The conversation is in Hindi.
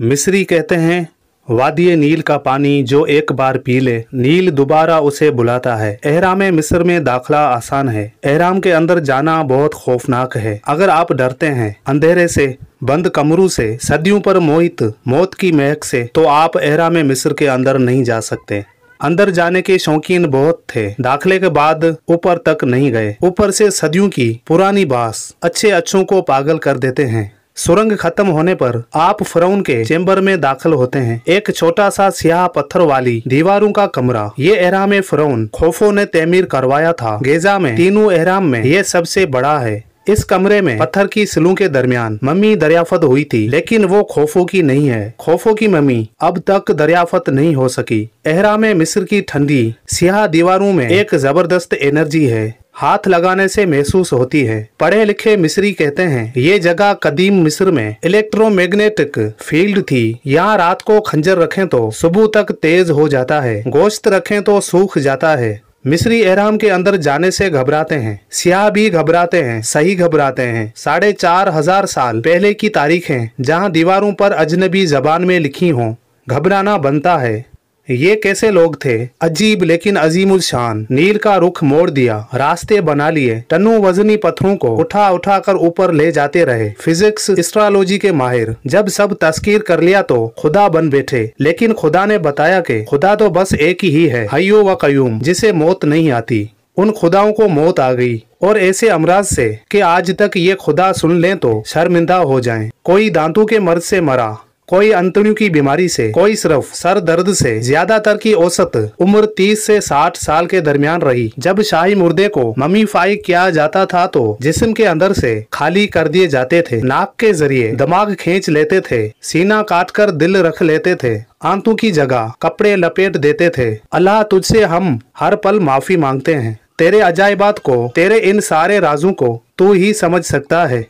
मिस्री कहते हैं वादिय नील का पानी जो एक बार पी ले नील दोबारा उसे बुलाता है एहराम मिस्र में दाखला आसान है एहराम के अंदर जाना बहुत खौफनाक है अगर आप डरते हैं अंधेरे से बंद कमरों से सदियों पर मोहित मौत की महक से तो आप एहराम मिस्र के अंदर नहीं जा सकते अंदर जाने के शौकीन बहुत थे दाखले के बाद ऊपर तक नहीं गए ऊपर से सदियों की पुरानी बास अच्छे अच्छों को पागल कर देते हैं सुरंग खत्म होने पर आप फ्रउन के चेम्बर में दाखिल होते हैं एक छोटा सा सियाह पत्थर वाली दीवारों का कमरा ये एहराम फ्रउन खोफो ने तैमीर करवाया था गेजा में तीनों एहराम में ये सबसे बड़ा है इस कमरे में पत्थर की सिलू के दरमियान मम्मी दरियाफत हुई थी लेकिन वो खोफो की नहीं है खोफो की मम्मी अब तक दरियाफत नहीं हो सकी एहरा में मिस्र की ठंडी सियाह दीवारों में एक जबरदस्त एनर्जी है हाथ लगाने से महसूस होती है पढ़े लिखे मिस्री कहते हैं ये जगह कदीम मिस्र में इलेक्ट्रोमैग्नेटिक फील्ड थी यहाँ रात को खंजर रखें तो सुबह तक तेज हो जाता है गोश्त रखें तो सूख जाता है मिस्री एहराम के अंदर जाने से घबराते हैं सियाह भी घबराते हैं सही घबराते हैं साढ़े चार हजार साल पहले की तारीख है जहाँ दीवारों पर अजनबी जबान में लिखी हों घबराना बनता है ये कैसे लोग थे अजीब लेकिन अजीम शान नील का रुख मोड़ दिया रास्ते बना लिए टनु वजनी पत्थरों को उठा उठा कर ऊपर ले जाते रहे फिजिक्स एस्ट्रोलॉजी के माहिर जब सब तस्कीर कर लिया तो खुदा बन बैठे लेकिन खुदा ने बताया कि खुदा तो बस एक ही है हयो व कयूम जिसे मौत नहीं आती उन खुदाओं को मौत आ गई और ऐसे अमराज से कि आज तक ये खुदा सुन लें तो शर्मिंदा हो जाएं कोई दांतों के मर्द से मरा कोई अंतरियों की बीमारी से कोई सिर्फ सर दर्द से ज्यादातर की औसत उम्र 30 से 60 साल के दरमियान रही जब शाही मुर्दे को ममीफाई किया जाता था तो जिसम के अंदर से खाली कर दिए जाते थे नाक के जरिए दिमाग खींच लेते थे सीना काटकर दिल रख लेते थे आंतों की जगह कपड़े लपेट देते थे अल्लाह तुझसे हम हर पल माफी मांगते हैं तेरे अजायबात को तेरे इन सारे राजों को तू ही समझ सकता है